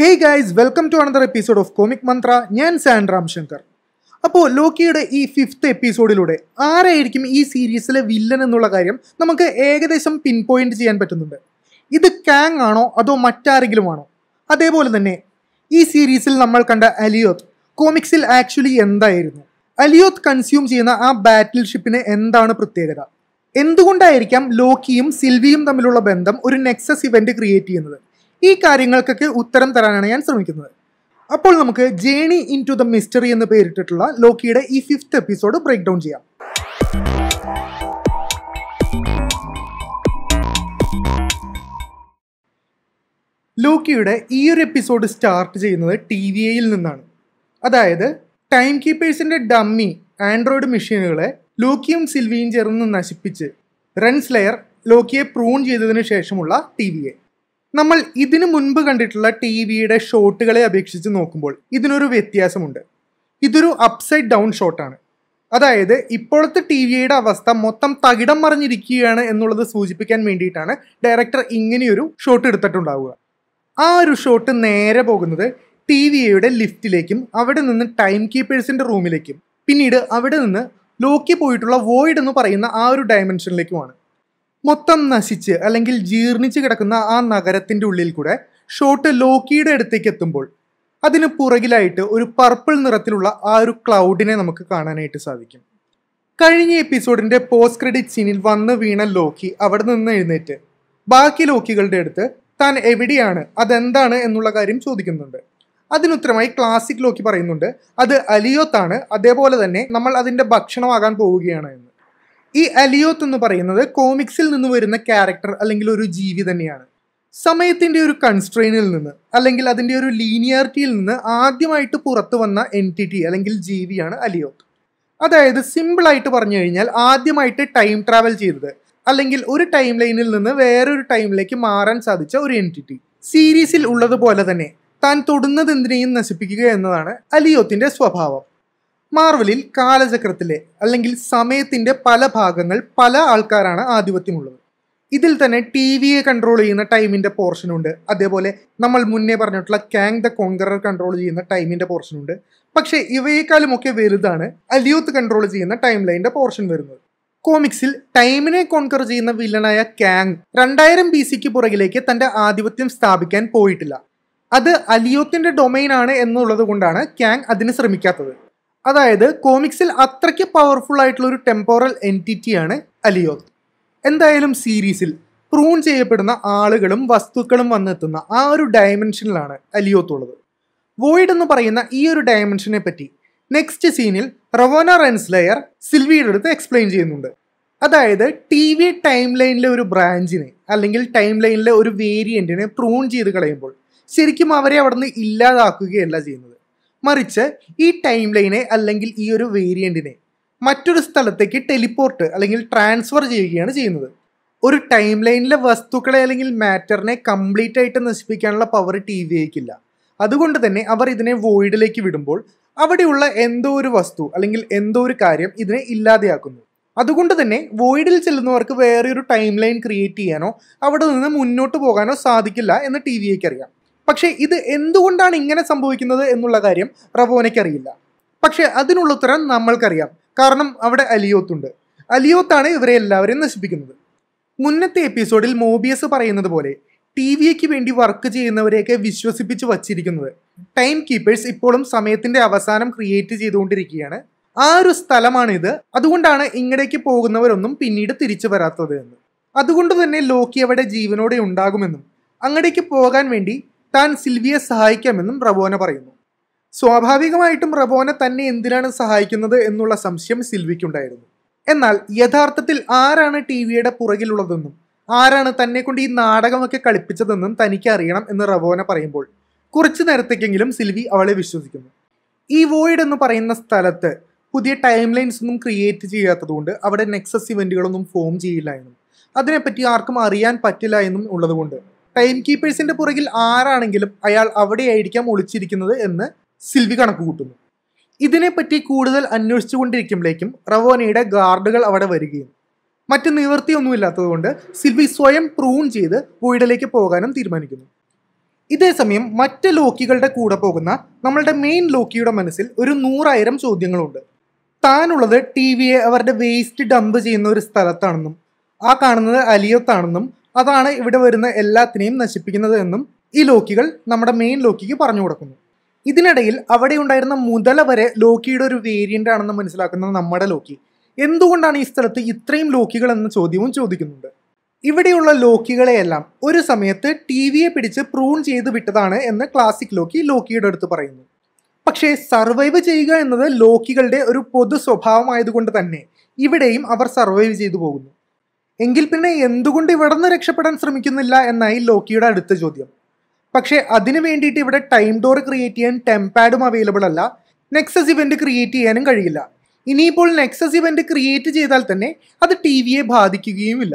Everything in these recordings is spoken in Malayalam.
hey guys welcome to another episode of comic Mantra ഞാൻ സാൻ റാം ശങ്കർ അപ്പോൾ ലോക്കിയുടെ ഈ ഫിഫ്ത്ത് എപ്പിസോഡിലൂടെ ആരായിരിക്കും ഈ സീരീസിലെ വില്ലൻ എന്നുള്ള കാര്യം നമുക്ക് ഏകദേശം പിൻ പോയിന്റ് ചെയ്യാൻ പറ്റുന്നുണ്ട് ഇത് കാങ് ആണോ അതോ മറ്റാരെങ്കിലും ആണോ അതേപോലെ തന്നെ ഈ സീരീസിൽ നമ്മൾ കണ്ട അലിയോത്ത് കോമിക്സിൽ ആക്ച്വലി എന്തായിരുന്നു അലിയോത്ത് കൺസ്യൂം ചെയ്യുന്ന ആ ബാറ്റിൽ ഷിപ്പിന് എന്താണ് പ്രത്യേകത എന്തുകൊണ്ടായിരിക്കാം ലോക്കിയും സിൽവിയും തമ്മിലുള്ള ബന്ധം ഒരു നെക്സസ് ഇവന്റ് ക്രിയേറ്റ് ചെയ്യുന്നത് ഈ കാര്യങ്ങൾക്കൊക്കെ ഉത്തരം തരാനാണ് ഞാൻ ശ്രമിക്കുന്നത് അപ്പോൾ നമുക്ക് journey into the mystery എന്ന് പേരിട്ടിട്ടുള്ള ലോക്കിയുടെ ഈ ഫിഫ്ത്ത് എപ്പിസോഡ് ബ്രേക്ക് ഡൗൺ ചെയ്യാം ലോക്കിയുടെ ഈ ഒരു എപ്പിസോഡ് സ്റ്റാർട്ട് ചെയ്യുന്നത് ടി വി എയിൽ നിന്നാണ് അതായത് ടൈം കീപ്പേഴ്സിൻ്റെ ഡമ്മി ആൻഡ്രോയിഡ് മെഷീനുകളെ ലോക്കിയും സിൽവിയും ചേർന്ന് നശിപ്പിച്ച് റൺസ്ലെയർ ലോക്കിയെ പ്രൂൺ ചെയ്തതിനു ശേഷമുള്ള ടി വി എ നമ്മൾ ഇതിനു മുൻപ് കണ്ടിട്ടുള്ള ടി വിയുടെ ഷോട്ടുകളെ അപേക്ഷിച്ച് നോക്കുമ്പോൾ ഇതിനൊരു വ്യത്യാസമുണ്ട് ഇതൊരു അപ്സൈഡ് ഡൗൺ ഷോട്ടാണ് അതായത് ഇപ്പോഴത്തെ ടി വിയുടെ അവസ്ഥ മൊത്തം തകിടം മറിഞ്ഞിരിക്കുകയാണ് എന്നുള്ളത് സൂചിപ്പിക്കാൻ വേണ്ടിയിട്ടാണ് ഡയറക്ടർ ഇങ്ങനെയൊരു ഷോട്ട് എടുത്തിട്ടുണ്ടാവുക ആ ഒരു ഷോട്ട് നേരെ പോകുന്നത് ടി വിയുടെ ലിഫ്റ്റിലേക്കും അവിടെ നിന്ന് ടൈം കീപ്പേഴ്സിൻ്റെ റൂമിലേക്കും പിന്നീട് അവിടെ നിന്ന് ലോക്കി പോയിട്ടുള്ള വോയിഡ് എന്ന് പറയുന്ന ആ ഒരു ഡയമെൻഷനിലേക്കുമാണ് മൊത്തം നശിച്ച് അല്ലെങ്കിൽ ജീർണിച്ച് കിടക്കുന്ന ആ നഗരത്തിൻ്റെ ഉള്ളിൽ കൂടെ ഷോട്ട് ലോക്കിയുടെ അടുത്തേക്ക് എത്തുമ്പോൾ അതിന് പുറകിലായിട്ട് ഒരു പർപ്പിൾ നിറത്തിലുള്ള ആ ഒരു ക്ലൗഡിനെ നമുക്ക് കാണാനായിട്ട് സാധിക്കും കഴിഞ്ഞ എപ്പിസോഡിൻ്റെ പോസ്റ്റ് ക്രെഡിറ്റ് സീനിൽ വന്ന് വീണ ലോക്കി അവിടെ നിന്ന് എഴുന്നേറ്റ് ബാക്കി ലോക്കികളുടെ അടുത്ത് താൻ എവിടെയാണ് അതെന്താണ് എന്നുള്ള കാര്യം ചോദിക്കുന്നുണ്ട് അതിനുത്തരമായി ക്ലാസിക് ലോക്കി പറയുന്നുണ്ട് അത് അലിയോത്താണ് അതേപോലെ തന്നെ നമ്മൾ അതിൻ്റെ ഭക്ഷണമാകാൻ പോവുകയാണ് എന്ന് ഈ അലിയോത്ത് എന്ന് പറയുന്നത് കോമിക്സിൽ നിന്ന് വരുന്ന ക്യാരക്ടർ അല്ലെങ്കിൽ ഒരു ജീവി തന്നെയാണ് സമയത്തിൻ്റെ ഒരു കൺസ്ട്രെയിനിൽ നിന്ന് അല്ലെങ്കിൽ അതിൻ്റെ ഒരു ലീനിയാരിറ്റിയിൽ നിന്ന് ആദ്യമായിട്ട് പുറത്തു വന്ന എൻറ്റിറ്റി അല്ലെങ്കിൽ ജീവിയാണ് അലിയോത്ത് അതായത് സിമ്പിളായിട്ട് പറഞ്ഞു കഴിഞ്ഞാൽ ആദ്യമായിട്ട് ടൈം ട്രാവൽ ചെയ്തത് അല്ലെങ്കിൽ ഒരു ടൈം ലൈനിൽ നിന്ന് വേറൊരു ടൈമിലേക്ക് മാറാൻ സാധിച്ച ഒരു എൻറ്റിറ്റി സീരീസിൽ ഉള്ളതുപോലെ തന്നെ താൻ തൊടുന്നത് എന്തിനേയും നശിപ്പിക്കുക എന്നതാണ് അലിയോത്തിൻ്റെ സ്വഭാവം മാർവലിൽ കാലചക്രത്തിലെ അല്ലെങ്കിൽ സമയത്തിൻ്റെ പല ഭാഗങ്ങൾ പല ആൾക്കാരാണ് ആധിപത്യമുള്ളത് ഇതിൽ തന്നെ ടി വിയെ കൺട്രോൾ ചെയ്യുന്ന ടൈമിൻ്റെ പോർഷനുണ്ട് അതേപോലെ നമ്മൾ മുന്നേ പറഞ്ഞിട്ടുള്ള കാങ് ദ കോങ്കറർ കൺട്രോൾ ചെയ്യുന്ന ടൈമിൻ്റെ പോർഷനുണ്ട് പക്ഷേ ഇവയേക്കാളുമൊക്കെ വലുതാണ് അലിയൂത്ത് കൺട്രോൾ ചെയ്യുന്ന ടൈം ലൈൻ്റെ പോർഷൻ വരുന്നത് കോമിക്സിൽ ടൈമിനെ കോൺകർ ചെയ്യുന്ന വില്ലനായ കാങ് രണ്ടായിരം ബി സിക്ക് പുറകിലേക്ക് തൻ്റെ ആധിപത്യം സ്ഥാപിക്കാൻ പോയിട്ടില്ല അത് അലിയോത്തിൻ്റെ ഡൊമൈനാണ് എന്നുള്ളത് കൊണ്ടാണ് ക്യാങ് അതിന് ശ്രമിക്കാത്തത് അതായത് കോമിക്സിൽ അത്രയ്ക്ക് പവർഫുൾ ആയിട്ടുള്ള ഒരു ടെമ്പോറൽ എൻറ്റിറ്റിയാണ് അലിയോത്ത് എന്തായാലും സീരീസിൽ പ്രൂൺ ചെയ്യപ്പെടുന്ന ആളുകളും വസ്തുക്കളും വന്നെത്തുന്ന ആ ഒരു ഡയമെൻഷനിലാണ് ഉള്ളത് വോയിഡ് എന്ന് പറയുന്ന ഈ ഒരു ഡയമെൻഷനെ പറ്റി നെക്സ്റ്റ് സീനിൽ റവോന റെൻസ്ലെയർ സിൽവിയുടെ അടുത്ത് എക്സ്പ്ലെയിൻ ചെയ്യുന്നുണ്ട് അതായത് ടി വി ടൈം ലൈനിലെ ഒരു ബ്രാഞ്ചിനെ അല്ലെങ്കിൽ ടൈം ലൈനിലെ ഒരു വേരിയൻറ്റിനെ പ്രൂൺ ചെയ്ത് കളയുമ്പോൾ ശരിക്കും അവരെ അവിടെ നിന്ന് ഇല്ലാതാക്കുകയല്ല ചെയ്യുന്നത് മറിച്ച് ഈ ടൈം ലൈനെ അല്ലെങ്കിൽ ഈ ഒരു വേരിയൻറ്റിനെ മറ്റൊരു സ്ഥലത്തേക്ക് ടെലിപ്പോർട്ട് അല്ലെങ്കിൽ ട്രാൻസ്ഫർ ചെയ്യുകയാണ് ചെയ്യുന്നത് ഒരു ടൈം ലൈനിലെ വസ്തുക്കളെ അല്ലെങ്കിൽ മാറ്ററിനെ കംപ്ലീറ്റ് ആയിട്ട് നശിപ്പിക്കാനുള്ള പവർ ടി വിക്കില്ല അതുകൊണ്ട് തന്നെ അവർ ഇതിനെ വോയിഡിലേക്ക് വിടുമ്പോൾ അവിടെയുള്ള എന്തോ ഒരു വസ്തു അല്ലെങ്കിൽ എന്തോ ഒരു കാര്യം ഇതിനെ ഇല്ലാതെയാക്കുന്നു അതുകൊണ്ട് തന്നെ വോയിഡിൽ ചെല്ലുന്നവർക്ക് വേറെ ഒരു ടൈം ലൈൻ ക്രിയേറ്റ് ചെയ്യാനോ അവിടെ നിന്ന് മുന്നോട്ട് പോകാനോ സാധിക്കില്ല എന്ന് ടി വി അറിയാം പക്ഷേ ഇത് എന്തുകൊണ്ടാണ് ഇങ്ങനെ സംഭവിക്കുന്നത് എന്നുള്ള കാര്യം റബോനയ്ക്കറിയില്ല പക്ഷേ അതിനുള്ള ഉത്തരം നമ്മൾക്കറിയാം കാരണം അവിടെ അലിയോത്തുണ്ട് അലിയോത്താണ് ഇവരെ എല്ലാവരെയും നശിപ്പിക്കുന്നത് മുന്നത്തെ എപ്പിസോഡിൽ മോബിയസ് പറയുന്നത് പോലെ ടി വിക്ക് വേണ്ടി വർക്ക് ചെയ്യുന്നവരെയൊക്കെ വിശ്വസിപ്പിച്ച് വച്ചിരിക്കുന്നത് ടൈം കീപ്പേഴ്സ് ഇപ്പോഴും സമയത്തിന്റെ അവസാനം ക്രിയേറ്റ് ചെയ്തുകൊണ്ടിരിക്കുകയാണ് ആ ഒരു സ്ഥലമാണിത് അതുകൊണ്ടാണ് ഇങ്ങടേക്ക് പോകുന്നവരൊന്നും പിന്നീട് തിരിച്ചു വരാത്തത് എന്ന് അതുകൊണ്ട് തന്നെ ലോക്കി അവിടെ ജീവനോടെ ഉണ്ടാകുമെന്നും അങ്ങടേക്ക് പോകാൻ വേണ്ടി താൻ സിൽവിയെ സഹായിക്കാമെന്നും റബോന പറയുന്നു സ്വാഭാവികമായിട്ടും റബോന തന്നെ എന്തിനാണ് സഹായിക്കുന്നത് എന്നുള്ള സംശയം സിൽവിക്കുണ്ടായിരുന്നു എന്നാൽ യഥാർത്ഥത്തിൽ ആരാണ് ടി വിയുടെ പുറകിലുള്ളതെന്നും ആരാണ് തന്നെ ഈ നാടകമൊക്കെ കളിപ്പിച്ചതെന്നും തനിക്ക് അറിയണം എന്ന് റവോന പറയുമ്പോൾ കുറച്ചു നേരത്തേക്കെങ്കിലും സിൽവി അവളെ വിശ്വസിക്കുന്നു ഈ വോയിഡ് എന്ന് പറയുന്ന സ്ഥലത്ത് പുതിയ ടൈം ലൈൻസ് ഒന്നും ക്രിയേറ്റ് ചെയ്യാത്തതുകൊണ്ട് അവിടെ നെക്സസ് ഇവൻറ്റുകളൊന്നും ഫോം ചെയ്യില്ല എന്നും അതിനെപ്പറ്റി ആർക്കും അറിയാൻ പറ്റില്ല എന്നും ഉള്ളതുകൊണ്ട് ടൈം കീപ്പേഴ്സിന്റെ പുറകിൽ ആരാണെങ്കിലും അയാൾ അവിടെയായിരിക്കാം ഒളിച്ചിരിക്കുന്നത് എന്ന് സിൽവി കണക്ക് കൂട്ടുന്നു ഇതിനെപ്പറ്റി കൂടുതൽ കൊണ്ടിരിക്കുമ്പോഴേക്കും റവോനയുടെ ഗാർഡുകൾ അവിടെ വരികയും മറ്റ് നിവൃത്തിയൊന്നുമില്ലാത്തതുകൊണ്ട് സിൽവി സ്വയം പ്രൂൺ ചെയ്ത് വോയിഡിലേക്ക് പോകാനും തീരുമാനിക്കുന്നു ഇതേസമയം മറ്റ് ലോക്കികളുടെ കൂടെ പോകുന്ന നമ്മളുടെ മെയിൻ ലോക്കിയുടെ മനസ്സിൽ ഒരു നൂറായിരം ചോദ്യങ്ങളുണ്ട് താനുള്ളത് ടി വിയെ അവരുടെ വേസ്റ്റ് ഡംപ് ചെയ്യുന്ന ഒരു സ്ഥലത്താണെന്നും ആ കാണുന്നത് അലിയത്താണെന്നും അതാണ് ഇവിടെ വരുന്ന എല്ലാത്തിനെയും നശിപ്പിക്കുന്നത് എന്നും ഈ ലോക്കികൾ നമ്മുടെ മെയിൻ ലോക്കിക്ക് പറഞ്ഞു കൊടുക്കുന്നു ഇതിനിടയിൽ അവിടെ ഉണ്ടായിരുന്ന മുതല വരെ ലോക്കിയുടെ ഒരു വേരിയന്റ് ആണെന്ന് മനസ്സിലാക്കുന്നത് നമ്മുടെ ലോക്കി എന്തുകൊണ്ടാണ് ഈ സ്ഥലത്ത് ഇത്രയും ലോക്കികൾ എന്ന ചോദ്യവും ചോദിക്കുന്നുണ്ട് ഇവിടെയുള്ള ലോക്കികളെയെല്ലാം ഒരു സമയത്ത് ടി വിയെ പിടിച്ച് പ്രൂൺ ചെയ്ത് വിട്ടതാണ് എന്ന് ക്ലാസിക് ലോക്കി ലോക്കിയുടെ അടുത്ത് പറയുന്നു പക്ഷേ സർവൈവ് ചെയ്യുക എന്നത് ലോക്കികളുടെ ഒരു പൊതു സ്വഭാവമായതുകൊണ്ട് തന്നെ ഇവിടെയും അവർ സർവൈവ് ചെയ്തു പോകുന്നു എങ്കിൽ പിന്നെ എന്തുകൊണ്ട് ഇവിടെ നിന്ന് രക്ഷപ്പെടാൻ ശ്രമിക്കുന്നില്ല എന്നായി ലോക്കിയുടെ അടുത്ത ചോദ്യം പക്ഷേ അതിനു വേണ്ടിയിട്ട് ഇവിടെ ടൈം ഡോർ ക്രിയേറ്റ് ചെയ്യാൻ ടെംപാഡും അവൈലബിൾ അല്ല നെക്സസ് ഇവന്റ് ക്രിയേറ്റ് ചെയ്യാനും കഴിയില്ല ഇനിയിപ്പോൾ നെക്സസ് ഇവന്റ് ക്രിയേറ്റ് ചെയ്താൽ തന്നെ അത് ടി വിയെ ബാധിക്കുകയുമില്ല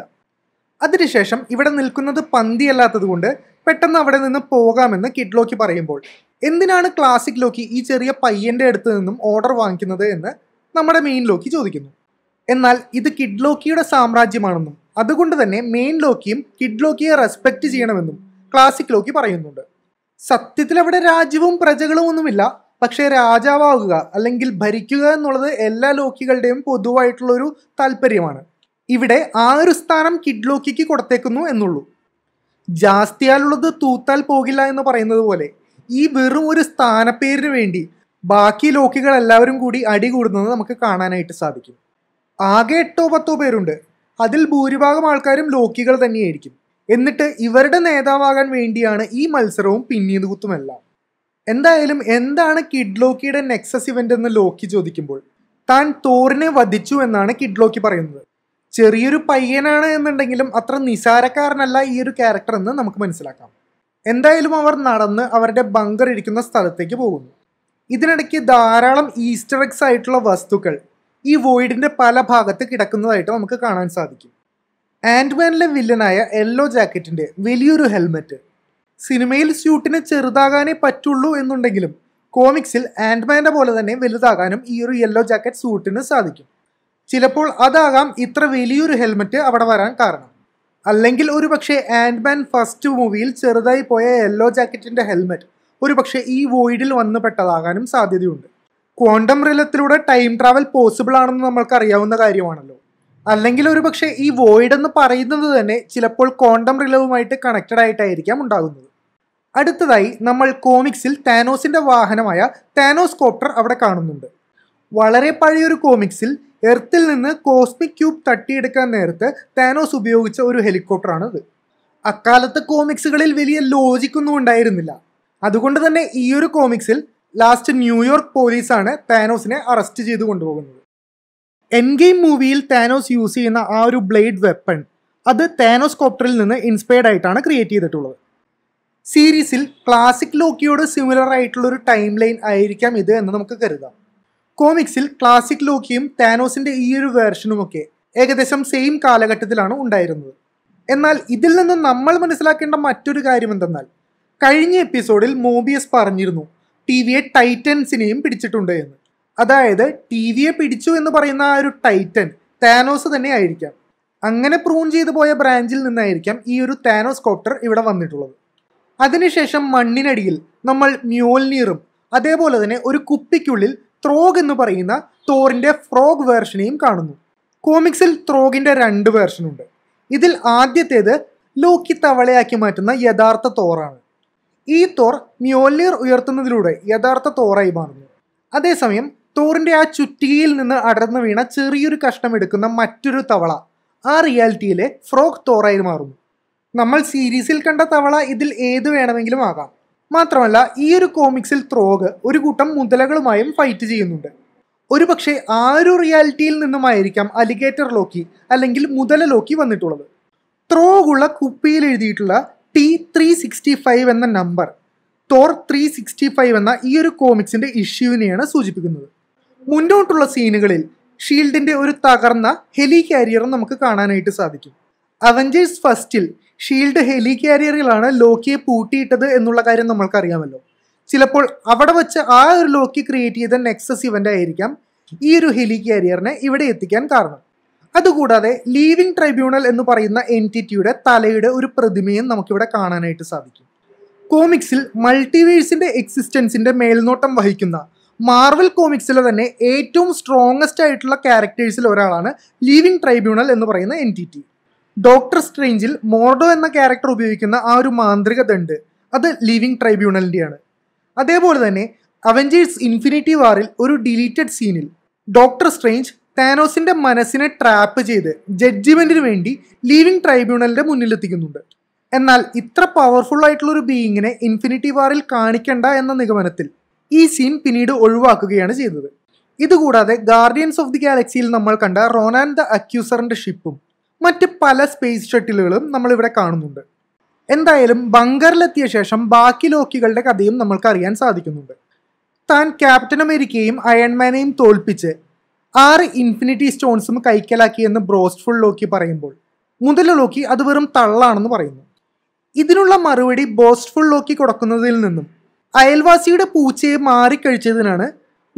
അതിനുശേഷം ഇവിടെ നിൽക്കുന്നത് പന്തിയല്ലാത്തത് കൊണ്ട് പെട്ടെന്ന് അവിടെ നിന്ന് പോകാമെന്ന് കിഡ് ലോക്കി പറയുമ്പോൾ എന്തിനാണ് ക്ലാസിക് ലോക്കി ഈ ചെറിയ പയ്യൻ്റെ അടുത്ത് നിന്നും ഓർഡർ വാങ്ങിക്കുന്നത് എന്ന് നമ്മുടെ മെയിൻ ലോക്കി ചോദിക്കുന്നു എന്നാൽ ഇത് കിഡ് ലോക്കിയുടെ സാമ്രാജ്യമാണെന്നും അതുകൊണ്ട് തന്നെ മെയിൻ ലോക്കിയും കിഡ് ലോക്കിയെ റെസ്പെക്റ്റ് ചെയ്യണമെന്നും ക്ലാസിക് ലോക്കി പറയുന്നുണ്ട് സത്യത്തിൽ അവിടെ രാജ്യവും പ്രജകളും ഒന്നുമില്ല പക്ഷേ രാജാവാകുക അല്ലെങ്കിൽ ഭരിക്കുക എന്നുള്ളത് എല്ലാ ലോക്കികളുടെയും പൊതുവായിട്ടുള്ളൊരു താല്പര്യമാണ് ഇവിടെ ആ ഒരു സ്ഥാനം കിഡ് ലോക്കിക്ക് കൊടുത്തേക്കുന്നു എന്നുള്ളൂ ജാസ്തിയാലുള്ളത് തൂത്താൽ പോകില്ല എന്ന് പറയുന്നത് പോലെ ഈ വെറും ഒരു സ്ഥാനപ്പേരിന് വേണ്ടി ബാക്കി ലോക്കികൾ എല്ലാവരും കൂടി അടി നമുക്ക് കാണാനായിട്ട് സാധിക്കും ആകെ എട്ടോ പത്തോ പേരുണ്ട് അതിൽ ഭൂരിഭാഗം ആൾക്കാരും ലോക്കികൾ തന്നെയായിരിക്കും എന്നിട്ട് ഇവരുടെ നേതാവാകാൻ വേണ്ടിയാണ് ഈ മത്സരവും പിന്നീട് കുത്തുമെല്ലാം എന്തായാലും എന്താണ് കിഡ് ലോക്കിയുടെ നെക്സസ് ഇവന്റ് എന്ന് ലോക്കി ചോദിക്കുമ്പോൾ താൻ തോറിനെ വധിച്ചു എന്നാണ് കിഡ് ലോക്കി പറയുന്നത് ചെറിയൊരു പയ്യനാണ് എന്നുണ്ടെങ്കിലും അത്ര നിസാരക്കാരനല്ല ഈ ഒരു ക്യാരക്ടർ എന്ന് നമുക്ക് മനസ്സിലാക്കാം എന്തായാലും അവർ നടന്ന് അവരുടെ ബങ്കർ ഇരിക്കുന്ന സ്ഥലത്തേക്ക് പോകുന്നു ഇതിനിടയ്ക്ക് ധാരാളം ഈസ്റ്റർ എക്സ് ആയിട്ടുള്ള വസ്തുക്കൾ ഈ വോയിഡിന്റെ പല ഭാഗത്ത് കിടക്കുന്നതായിട്ട് നമുക്ക് കാണാൻ സാധിക്കും ആൻഡ്മാനിലെ വില്ലനായ യെല്ലോ ജാക്കറ്റിന്റെ വലിയൊരു ഹെൽമെറ്റ് സിനിമയിൽ സ്യൂട്ടിന് ചെറുതാകാനേ പറ്റുള്ളൂ എന്നുണ്ടെങ്കിലും കോമിക്സിൽ ആൻഡ്മാൻ്റെ പോലെ തന്നെ വലുതാകാനും ഈ ഒരു യെല്ലോ ജാക്കറ്റ് സ്യൂട്ടിന് സാധിക്കും ചിലപ്പോൾ അതാകാം ഇത്ര വലിയൊരു ഹെൽമെറ്റ് അവിടെ വരാൻ കാരണം അല്ലെങ്കിൽ ഒരുപക്ഷെ ആൻഡ്മാൻ ഫസ്റ്റ് മൂവിയിൽ ചെറുതായി പോയ യെല്ലോ ജാക്കറ്റിൻ്റെ ഹെൽമെറ്റ് പക്ഷേ ഈ വോയിഡിൽ വന്നു പെട്ടതാകാനും സാധ്യതയുണ്ട് ക്വാണ്ടം റിലത്തിലൂടെ ടൈം ട്രാവൽ പോസിബിൾ ആണെന്ന് നമ്മൾക്ക് അറിയാവുന്ന കാര്യമാണല്ലോ അല്ലെങ്കിൽ ഒരു പക്ഷേ ഈ വോയിഡ് എന്ന് പറയുന്നത് തന്നെ ചിലപ്പോൾ ക്വാണ്ടം റിലവുമായിട്ട് കണക്റ്റഡ് ആയിട്ടായിരിക്കാം ഉണ്ടാകുന്നത് അടുത്തതായി നമ്മൾ കോമിക്സിൽ താനോസിൻ്റെ വാഹനമായ താനോസ്കോപ്റ്റർ കോപ്റ്റർ അവിടെ കാണുന്നുണ്ട് വളരെ പഴയൊരു കോമിക്സിൽ എർത്തിൽ നിന്ന് കോസ്മിക് ക്യൂബ് തട്ടിയെടുക്കാൻ നേരത്തെ താനോസ് ഉപയോഗിച്ച ഒരു ഇത് അക്കാലത്തെ കോമിക്സുകളിൽ വലിയ ലോജിക്കൊന്നും ഉണ്ടായിരുന്നില്ല അതുകൊണ്ട് തന്നെ ഈ ഒരു കോമിക്സിൽ ലാസ്റ്റ് ന്യൂയോർക്ക് പോലീസാണ് താനോസിനെ അറസ്റ്റ് ചെയ്ത് കൊണ്ടുപോകുന്നത് എൻ ഗെയിം മൂവിയിൽ താനോസ് യൂസ് ചെയ്യുന്ന ആ ഒരു ബ്ലേഡ് വെപ്പൺ അത് താനോസ് കോപ്റ്ററിൽ നിന്ന് ഇൻസ്പയർഡ് ആയിട്ടാണ് ക്രിയേറ്റ് ചെയ്തിട്ടുള്ളത് സീരീസിൽ ക്ലാസിക് ലോക്കിയോട് സിമിലർ ആയിട്ടുള്ള ഒരു ടൈം ലൈൻ ആയിരിക്കാം ഇത് എന്ന് നമുക്ക് കരുതാം കോമിക്സിൽ ക്ലാസിക് ലോക്കിയും താനോസിൻ്റെ ഈ ഒരു വേർഷനുമൊക്കെ ഏകദേശം സെയിം കാലഘട്ടത്തിലാണ് ഉണ്ടായിരുന്നത് എന്നാൽ ഇതിൽ നിന്ന് നമ്മൾ മനസ്സിലാക്കേണ്ട മറ്റൊരു കാര്യം എന്തെന്നാൽ കഴിഞ്ഞ എപ്പിസോഡിൽ മോബിയസ് പറഞ്ഞിരുന്നു ടി എ ടൈറ്റൻസിനെയും പിടിച്ചിട്ടുണ്ട് എന്ന് അതായത് ടി എ പിടിച്ചു എന്ന് പറയുന്ന ആ ഒരു ടൈറ്റൻ താനോസ് തന്നെ ആയിരിക്കാം അങ്ങനെ പ്രൂൺ ചെയ്തു പോയ ബ്രാഞ്ചിൽ നിന്നായിരിക്കാം ഈ ഒരു താനോസ് കോപ്റ്റർ ഇവിടെ വന്നിട്ടുള്ളത് അതിനുശേഷം മണ്ണിനടിയിൽ നമ്മൾ മ്യോൽനീറും അതേപോലെ തന്നെ ഒരു കുപ്പിക്കുള്ളിൽ ത്രോഗ് എന്ന് പറയുന്ന തോറിൻ്റെ ഫ്രോഗ് വേർഷനെയും കാണുന്നു കോമിക്സിൽ ത്രോഗിൻ്റെ രണ്ട് വേർഷനുണ്ട് ഇതിൽ ആദ്യത്തേത് ലോക്കി തവളയാക്കി മാറ്റുന്ന യഥാർത്ഥ തോറാണ് ഈ തോർ മ്യോലിയർ ഉയർത്തുന്നതിലൂടെ യഥാർത്ഥ തോറായി മാറുന്നു അതേസമയം തോറിന്റെ ആ ചുറ്റികയിൽ നിന്ന് അടർന്നു വീണ ചെറിയൊരു കഷ്ണം എടുക്കുന്ന മറ്റൊരു തവള ആ റിയാലിറ്റിയിലെ ഫ്രോക്ക് തോറായി മാറുന്നു നമ്മൾ സീരീസിൽ കണ്ട തവള ഇതിൽ ഏത് വേണമെങ്കിലും ആകാം മാത്രമല്ല ഈ ഒരു കോമിക്സിൽ ത്രോഗ് ഒരു കൂട്ടം മുതലകളുമായും ഫൈറ്റ് ചെയ്യുന്നുണ്ട് ഒരുപക്ഷെ ആ ഒരു റിയാലിറ്റിയിൽ നിന്നുമായിരിക്കാം അലിഗേറ്റർ ലോക്കി അല്ലെങ്കിൽ മുതല ലോക്കി വന്നിട്ടുള്ളത് ത്രോഗുള്ള കുപ്പിയിൽ എഴുതിയിട്ടുള്ള ടി ത്രീ സിക്സ്റ്റി ഫൈവ് എന്ന നമ്പർ തോർ ത്രീ സിക്സ്റ്റി ഫൈവ് എന്ന ഈ ഒരു കോമിക്സിന്റെ ഇഷ്യൂവിനെയാണ് സൂചിപ്പിക്കുന്നത് മുന്നോട്ടുള്ള സീനുകളിൽ ഷീൽഡിന്റെ ഒരു തകർന്ന ഹെലി കാരിയർ നമുക്ക് കാണാനായിട്ട് സാധിക്കും അവഞ്ചേഴ്സ് ഫസ്റ്റിൽ ഷീൽഡ് ഹെലി കാരിയറിലാണ് ലോക്കിയെ പൂട്ടിയിട്ടത് എന്നുള്ള കാര്യം നമ്മൾക്കറിയാമല്ലോ ചിലപ്പോൾ അവിടെ വെച്ച് ആ ഒരു ലോക്കി ക്രിയേറ്റ് ചെയ്ത നെക്സസ് ഇവന്റ് ആയിരിക്കാം ഈ ഒരു ഹെലി കാരിയറിനെ ഇവിടെ എത്തിക്കാൻ കാരണം അതുകൂടാതെ ലീവിംഗ് ട്രൈബ്യൂണൽ എന്ന് പറയുന്ന എൻറ്റിറ്റിയുടെ തലയുടെ ഒരു പ്രതിമയും നമുക്കിവിടെ കാണാനായിട്ട് സാധിക്കും കോമിക്സിൽ മൾട്ടിവേഴ്സിൻ്റെ എക്സിസ്റ്റൻസിൻ്റെ മേൽനോട്ടം വഹിക്കുന്ന മാർവൽ കോമിക്സിലെ തന്നെ ഏറ്റവും സ്ട്രോങ്ങസ്റ്റ് ആയിട്ടുള്ള ക്യാരക്ടേഴ്സിൽ ഒരാളാണ് ലീവിംഗ് ട്രൈബ്യൂണൽ എന്ന് പറയുന്ന എൻറ്റിറ്റി ഡോക്ടർ സ്ട്രേഞ്ചിൽ മോർഡോ എന്ന ക്യാരക്ടർ ഉപയോഗിക്കുന്ന ആ ഒരു മാന്ത്രിക ദണ്ട് അത് ലീവിംഗ് ട്രൈബ്യൂണലിൻ്റെയാണ് അതേപോലെ തന്നെ അവഞ്ചേഴ്സ് ഇൻഫിനിറ്റി വാറിൽ ഒരു ഡിലീറ്റഡ് സീനിൽ ഡോക്ടർ സ്ട്രേഞ്ച് താനോസിന്റെ മനസ്സിനെ ട്രാപ്പ് ചെയ്ത് ജഡ്ജ്മെന്റിന് വേണ്ടി ലീവിംഗ് ട്രൈബ്യൂണലിന്റെ മുന്നിലെത്തിക്കുന്നുണ്ട് എന്നാൽ ഇത്ര പവർഫുൾ ആയിട്ടുള്ള ഒരു ബീയിങ്ങിനെ ഇൻഫിനിറ്റി വാറിൽ കാണിക്കണ്ട എന്ന നിഗമനത്തിൽ ഈ സീൻ പിന്നീട് ഒഴിവാക്കുകയാണ് ചെയ്തത് ഇതുകൂടാതെ ഗാർഡിയൻസ് ഓഫ് ദി ഗാലക്സിയിൽ നമ്മൾ കണ്ട റോനാൻ ദ അക്യൂസറിന്റെ ഷിപ്പും മറ്റ് പല സ്പേസ് ഷട്ടിലുകളും നമ്മളിവിടെ കാണുന്നുണ്ട് എന്തായാലും ബങ്കറിലെത്തിയ ശേഷം ബാക്കി ലോക്കികളുടെ കഥയും നമ്മൾക്ക് അറിയാൻ സാധിക്കുന്നുണ്ട് താൻ ക്യാപ്റ്റൻ അമേരിക്കയും അയൺമാനെയും തോൽപ്പിച്ച് ആറ് ഇൻഫിനിറ്റി സ്റ്റോൺസും കൈക്കലാക്കിയെന്ന് ബ്രോസ്റ്റ്ഫുൾ ലോക്കി പറയുമ്പോൾ മുതല ലോക്കി അത് വെറും തള്ളാണെന്ന് പറയുന്നു ഇതിനുള്ള മറുപടി ബോസ്റ്റ്ഫുൾ ലോക്കി കൊടുക്കുന്നതിൽ നിന്നും അയൽവാസിയുടെ പൂച്ചയെ മാറിക്കഴിച്ചതിനാണ്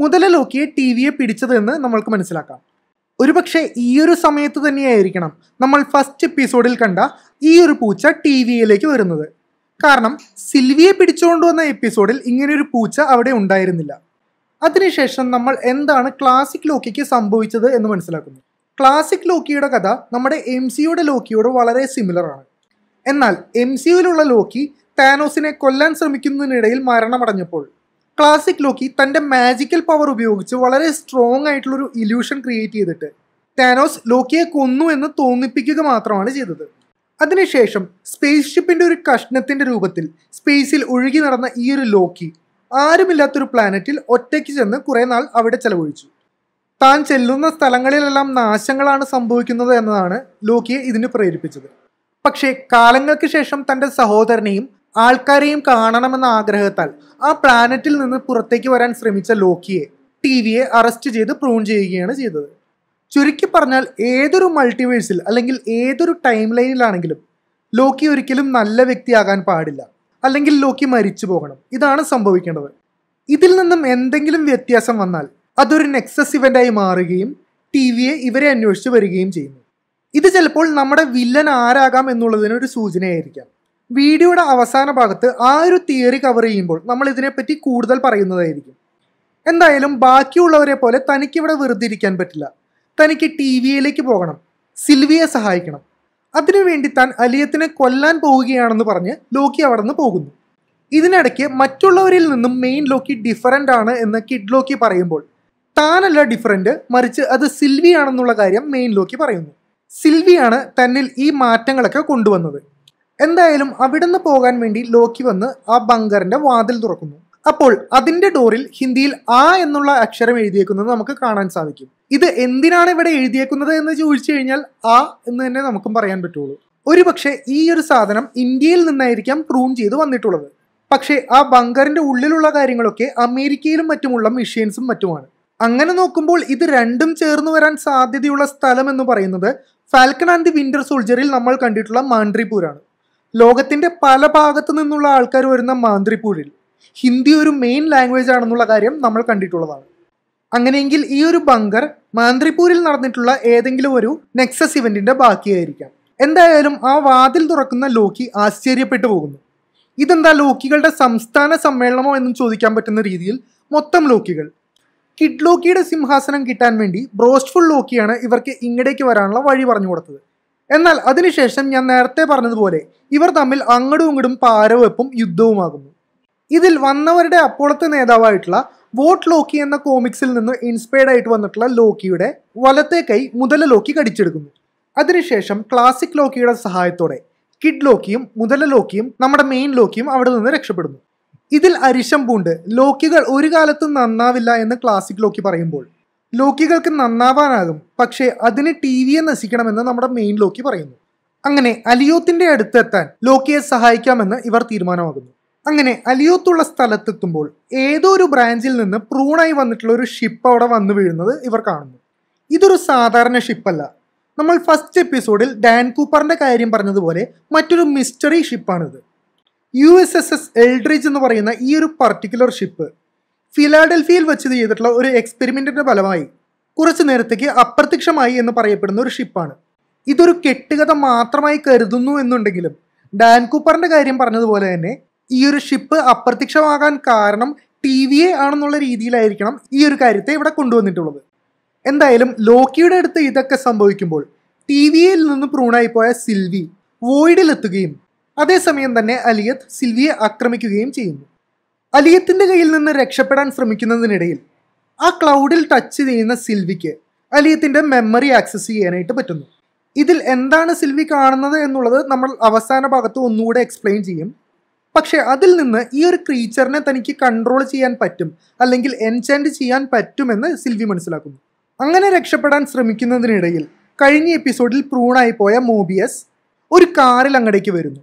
മുതല ലോക്കിയെ ടി വിയെ പിടിച്ചതെന്ന് നമ്മൾക്ക് മനസ്സിലാക്കാം ഒരുപക്ഷെ ഈ ഒരു സമയത്ത് തന്നെയായിരിക്കണം നമ്മൾ ഫസ്റ്റ് എപ്പിസോഡിൽ കണ്ട ഈ ഒരു പൂച്ച ടി വിയിലേക്ക് വരുന്നത് കാരണം സിൽവിയെ പിടിച്ചുകൊണ്ടുവന്ന എപ്പിസോഡിൽ ഇങ്ങനെയൊരു പൂച്ച അവിടെ ഉണ്ടായിരുന്നില്ല അതിനുശേഷം നമ്മൾ എന്താണ് ക്ലാസിക് ലോക്കിക്ക് സംഭവിച്ചത് എന്ന് മനസ്സിലാക്കുന്നു ക്ലാസിക് ലോക്കിയുടെ കഥ നമ്മുടെ എം സിയുടെ ലോക്കിയോട് വളരെ സിമിലർ ആണ് എന്നാൽ എം സിയുലുള്ള ലോക്കി താനോസിനെ കൊല്ലാൻ ശ്രമിക്കുന്നതിനിടയിൽ മരണമടഞ്ഞപ്പോൾ ക്ലാസിക് ലോക്കി തൻ്റെ മാജിക്കൽ പവർ ഉപയോഗിച്ച് വളരെ സ്ട്രോങ് ആയിട്ടുള്ളൊരു ഇല്യൂഷൻ ക്രിയേറ്റ് ചെയ്തിട്ട് താനോസ് ലോക്കിയെ കൊന്നു എന്ന് തോന്നിപ്പിക്കുക മാത്രമാണ് ചെയ്തത് അതിനുശേഷം സ്പേസ് ഷിപ്പിൻ്റെ ഒരു കഷ്ണത്തിൻ്റെ രൂപത്തിൽ സ്പേസിൽ ഒഴുകി നടന്ന ഈ ഒരു ലോക്കി ആരുമില്ലാത്തൊരു പ്ലാനറ്റിൽ ഒറ്റയ്ക്ക് ചെന്ന് കുറേ നാൾ അവിടെ ചെലവഴിച്ചു താൻ ചെല്ലുന്ന സ്ഥലങ്ങളിലെല്ലാം നാശങ്ങളാണ് സംഭവിക്കുന്നത് എന്നതാണ് ലോക്കിയെ ഇതിന് പ്രേരിപ്പിച്ചത് പക്ഷേ കാലങ്ങൾക്ക് ശേഷം തൻ്റെ സഹോദരനെയും ആൾക്കാരെയും കാണണമെന്ന ആഗ്രഹത്താൽ ആ പ്ലാനറ്റിൽ നിന്ന് പുറത്തേക്ക് വരാൻ ശ്രമിച്ച ലോക്കിയെ ടി വിയെ അറസ്റ്റ് ചെയ്ത് പ്രൂൺ ചെയ്യുകയാണ് ചെയ്തത് ചുരുക്കി പറഞ്ഞാൽ ഏതൊരു മൾട്ടിവേഴ്സിൽ അല്ലെങ്കിൽ ഏതൊരു ടൈം ലൈനിലാണെങ്കിലും ലോക്കി ഒരിക്കലും നല്ല വ്യക്തിയാകാൻ പാടില്ല അല്ലെങ്കിൽ ലോക്കി മരിച്ചു പോകണം ഇതാണ് സംഭവിക്കേണ്ടത് ഇതിൽ നിന്നും എന്തെങ്കിലും വ്യത്യാസം വന്നാൽ അതൊരു നെക്സസ് ഇവൻ്റായി മാറുകയും ടി വിയെ ഇവരെ അന്വേഷിച്ച് വരികയും ചെയ്യുന്നു ഇത് ചിലപ്പോൾ നമ്മുടെ വില്ലൻ ആരാകാം എന്നുള്ളതിന് ഒരു സൂചനയായിരിക്കാം വീഡിയോയുടെ അവസാന ഭാഗത്ത് ആ ഒരു തിയറി കവർ ചെയ്യുമ്പോൾ നമ്മൾ ഇതിനെപ്പറ്റി കൂടുതൽ പറയുന്നതായിരിക്കും എന്തായാലും ബാക്കിയുള്ളവരെ പോലെ തനിക്കിവിടെ വെറുതെ ഇരിക്കാൻ പറ്റില്ല തനിക്ക് ടി വിയിലേക്ക് പോകണം സിൽവിയെ സഹായിക്കണം അതിനുവേണ്ടി താൻ അലിയത്തിനെ കൊല്ലാൻ പോവുകയാണെന്ന് പറഞ്ഞ് ലോക്കി അവിടെ പോകുന്നു ഇതിനിടയ്ക്ക് മറ്റുള്ളവരിൽ നിന്നും മെയിൻ ലോക്കി ഡിഫറൻ്റ് ആണ് എന്ന് കിഡ് ലോക്കി പറയുമ്പോൾ താനല്ല ഡിഫറൻറ്റ് മറിച്ച് അത് സിൽവി ആണെന്നുള്ള കാര്യം മെയിൻ ലോക്കി പറയുന്നു സിൽവിയാണ് തന്നിൽ ഈ മാറ്റങ്ങളൊക്കെ കൊണ്ടുവന്നത് എന്തായാലും അവിടുന്ന് പോകാൻ വേണ്ടി ലോക്കി വന്ന് ആ ബങ്കറിൻ്റെ വാതിൽ തുറക്കുന്നു അപ്പോൾ അതിന്റെ ഡോറിൽ ഹിന്ദിയിൽ ആ എന്നുള്ള അക്ഷരം എഴുതിയേക്കുന്നത് നമുക്ക് കാണാൻ സാധിക്കും ഇത് എന്തിനാണ് ഇവിടെ എഴുതിയേക്കുന്നത് എന്ന് ചോദിച്ചു കഴിഞ്ഞാൽ ആ എന്ന് തന്നെ നമുക്കും പറയാൻ പറ്റുള്ളൂ പക്ഷേ ഈ ഒരു സാധനം ഇന്ത്യയിൽ നിന്നായിരിക്കാം പ്രൂൺ ചെയ്ത് വന്നിട്ടുള്ളത് പക്ഷേ ആ ബങ്കറിന്റെ ഉള്ളിലുള്ള കാര്യങ്ങളൊക്കെ അമേരിക്കയിലും മറ്റുമുള്ള മിഷ്യൻസും മറ്റുമാണ് അങ്ങനെ നോക്കുമ്പോൾ ഇത് രണ്ടും ചേർന്ന് വരാൻ സാധ്യതയുള്ള സ്ഥലം എന്ന് പറയുന്നത് ഫാൽക്കൺ ആൻഡ് ദി വിന്റർ സോൾജറിൽ നമ്മൾ കണ്ടിട്ടുള്ള മാന്ത്രിപ്പൂരാണ് ലോകത്തിന്റെ പല ഭാഗത്തു നിന്നുള്ള ആൾക്കാർ വരുന്ന മാന്ത്രിപ്പൂരിൽ ഹിന്ദി ഒരു മെയിൻ ലാംഗ്വേജ് ആണെന്നുള്ള കാര്യം നമ്മൾ കണ്ടിട്ടുള്ളതാണ് അങ്ങനെയെങ്കിൽ ഈ ഒരു ബങ്കർ മാന്ത്രിപൂരിൽ നടന്നിട്ടുള്ള ഏതെങ്കിലും ഒരു നെക്സസ് ഇവന്റിന്റെ ബാക്കിയായിരിക്കാം എന്തായാലും ആ വാതിൽ തുറക്കുന്ന ലോക്കി ആശ്ചര്യപ്പെട്ടു പോകുന്നു ഇതെന്താ ലോക്കികളുടെ സംസ്ഥാന സമ്മേളനമോ എന്നും ചോദിക്കാൻ പറ്റുന്ന രീതിയിൽ മൊത്തം ലോക്കികൾ കിഡ് ലോക്കിയുടെ സിംഹാസനം കിട്ടാൻ വേണ്ടി ബ്രോസ്റ്റ്ഫുൾ ലോക്കിയാണ് ഇവർക്ക് ഇങ്ങടേക്ക് വരാനുള്ള വഴി പറഞ്ഞു കൊടുത്തത് എന്നാൽ അതിനുശേഷം ഞാൻ നേരത്തെ പറഞ്ഞതുപോലെ ഇവർ തമ്മിൽ അങ്ങടും ഇങ്ങടും പാരവെപ്പും യുദ്ധവുമാകുന്നു ഇതിൽ വന്നവരുടെ അപ്പോഴത്തെ നേതാവായിട്ടുള്ള വോട്ട് ലോക്കി എന്ന കോമിക്സിൽ നിന്ന് ഇൻസ്പയർഡ് ആയിട്ട് വന്നിട്ടുള്ള ലോക്കിയുടെ വലത്തെ കൈ മുതല ലോക്കി കടിച്ചെടുക്കുന്നു അതിനുശേഷം ക്ലാസിക് ലോക്കിയുടെ സഹായത്തോടെ കിഡ് ലോക്കിയും മുതല ലോക്കിയും നമ്മുടെ മെയിൻ ലോക്കിയും അവിടെ നിന്ന് രക്ഷപ്പെടുന്നു ഇതിൽ അരിശം പൂണ്ട് ലോക്കികൾ ഒരു കാലത്തും നന്നാവില്ല എന്ന് ക്ലാസിക് ലോക്കി പറയുമ്പോൾ ലോക്കികൾക്ക് നന്നാവാനാകും പക്ഷേ അതിന് ടി വിയെ നശിക്കണമെന്ന് നമ്മുടെ മെയിൻ ലോക്കി പറയുന്നു അങ്ങനെ അലിയോത്തിന്റെ അടുത്തെത്താൻ ലോക്കിയെ സഹായിക്കാമെന്ന് ഇവർ തീരുമാനമാകുന്നു അങ്ങനെ അലിയൂത്തുള്ള സ്ഥലത്തെത്തുമ്പോൾ ഏതോ ഒരു ബ്രാഞ്ചിൽ നിന്ന് പ്രൂണായി വന്നിട്ടുള്ള ഒരു ഷിപ്പ് അവിടെ വന്നു വീഴുന്നത് ഇവർ കാണുന്നു ഇതൊരു സാധാരണ ഷിപ്പല്ല നമ്മൾ ഫസ്റ്റ് എപ്പിസോഡിൽ ഡാൻ കൂപ്പറിൻ്റെ കാര്യം പറഞ്ഞതുപോലെ മറ്റൊരു മിസ്റ്ററി ഷിപ്പാണിത് U S S S Eldridge എന്ന് പറയുന്ന ഈ ഒരു പർട്ടിക്കുലർ ഷിപ്പ് ഫിലാഡൽഫിയിൽ വെച്ച് ചെയ്തിട്ടുള്ള ഒരു എക്സ്പെരിമെൻറ്റിൻ്റെ ഫലമായി കുറച്ചു നേരത്തേക്ക് അപ്രത്യക്ഷമായി എന്ന് പറയപ്പെടുന്ന ഒരു ഷിപ്പാണ് ഇതൊരു കെട്ടുകഥ മാത്രമായി കരുതുന്നു എന്നുണ്ടെങ്കിലും ഡാൻ കൂപ്പറിൻ്റെ കാര്യം പറഞ്ഞതുപോലെ തന്നെ ഈ ഒരു ഷിപ്പ് അപ്രത്യക്ഷമാകാൻ കാരണം ടി വി എ ആണെന്നുള്ള രീതിയിലായിരിക്കണം ഈ ഒരു കാര്യത്തെ ഇവിടെ കൊണ്ടുവന്നിട്ടുള്ളത് എന്തായാലും ലോക്കിയുടെ അടുത്ത് ഇതൊക്കെ സംഭവിക്കുമ്പോൾ ടി വി എയിൽ നിന്ന് പ്രൂണായി പോയ സിൽവി വോയിഡിലെത്തുകയും അതേസമയം തന്നെ അലിയത്ത് സിൽവിയെ ആക്രമിക്കുകയും ചെയ്യുന്നു അലിയത്തിൻ്റെ കയ്യിൽ നിന്ന് രക്ഷപ്പെടാൻ ശ്രമിക്കുന്നതിനിടയിൽ ആ ക്ലൗഡിൽ ടച്ച് ചെയ്യുന്ന സിൽവിക്ക് അലിയത്തിൻ്റെ മെമ്മറി ആക്സസ് ചെയ്യാനായിട്ട് പറ്റുന്നു ഇതിൽ എന്താണ് സിൽവി കാണുന്നത് എന്നുള്ളത് നമ്മൾ അവസാന ഭാഗത്ത് ഒന്നുകൂടെ എക്സ്പ്ലെയിൻ ചെയ്യും പക്ഷെ അതിൽ നിന്ന് ഈ ഒരു ക്രീച്ചറിനെ തനിക്ക് കൺട്രോൾ ചെയ്യാൻ പറ്റും അല്ലെങ്കിൽ എൻചാൻഡ് ചെയ്യാൻ പറ്റുമെന്ന് സിൽവി മനസ്സിലാക്കുന്നു അങ്ങനെ രക്ഷപ്പെടാൻ ശ്രമിക്കുന്നതിനിടയിൽ കഴിഞ്ഞ എപ്പിസോഡിൽ പ്രൂണായി പോയ മോബിയസ് ഒരു കാറിൽ അങ്ങടേക്ക് വരുന്നു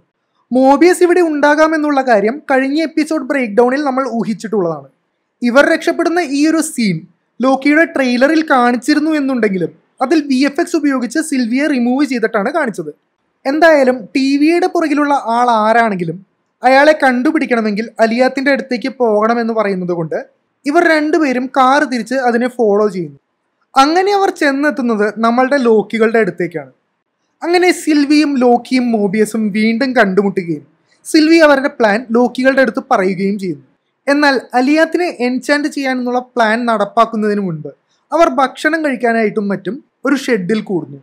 മോബിയസ് ഇവിടെ ഉണ്ടാകാമെന്നുള്ള കാര്യം കഴിഞ്ഞ എപ്പിസോഡ് ബ്രേക്ക് ഡൗണിൽ നമ്മൾ ഊഹിച്ചിട്ടുള്ളതാണ് ഇവർ രക്ഷപ്പെടുന്ന ഈ ഒരു സീൻ ലോക്കിയുടെ ട്രെയിലറിൽ കാണിച്ചിരുന്നു എന്നുണ്ടെങ്കിലും അതിൽ വി എഫ് എക്സ് ഉപയോഗിച്ച് സിൽവിയെ റിമൂവ് ചെയ്തിട്ടാണ് കാണിച്ചത് എന്തായാലും ടി വിയുടെ പുറകിലുള്ള ആൾ ആരാണെങ്കിലും അയാളെ കണ്ടുപിടിക്കണമെങ്കിൽ അലിയാത്തിന്റെ അടുത്തേക്ക് പോകണമെന്ന് പറയുന്നത് കൊണ്ട് ഇവർ രണ്ടുപേരും കാർ തിരിച്ച് അതിനെ ഫോളോ ചെയ്യുന്നു അങ്ങനെ അവർ ചെന്നെത്തുന്നത് നമ്മളുടെ ലോക്കികളുടെ അടുത്തേക്കാണ് അങ്ങനെ സിൽവിയും ലോക്കിയും മോബിയസും വീണ്ടും കണ്ടുമുട്ടുകയും സിൽവി അവരുടെ പ്ലാൻ ലോക്കികളുടെ അടുത്ത് പറയുകയും ചെയ്യുന്നു എന്നാൽ അലിയാത്തിനെ എൻചാൻഡ് ചെയ്യാനെന്നുള്ള പ്ലാൻ നടപ്പാക്കുന്നതിന് മുൻപ് അവർ ഭക്ഷണം കഴിക്കാനായിട്ടും മറ്റും ഒരു ഷെഡിൽ കൂടുന്നു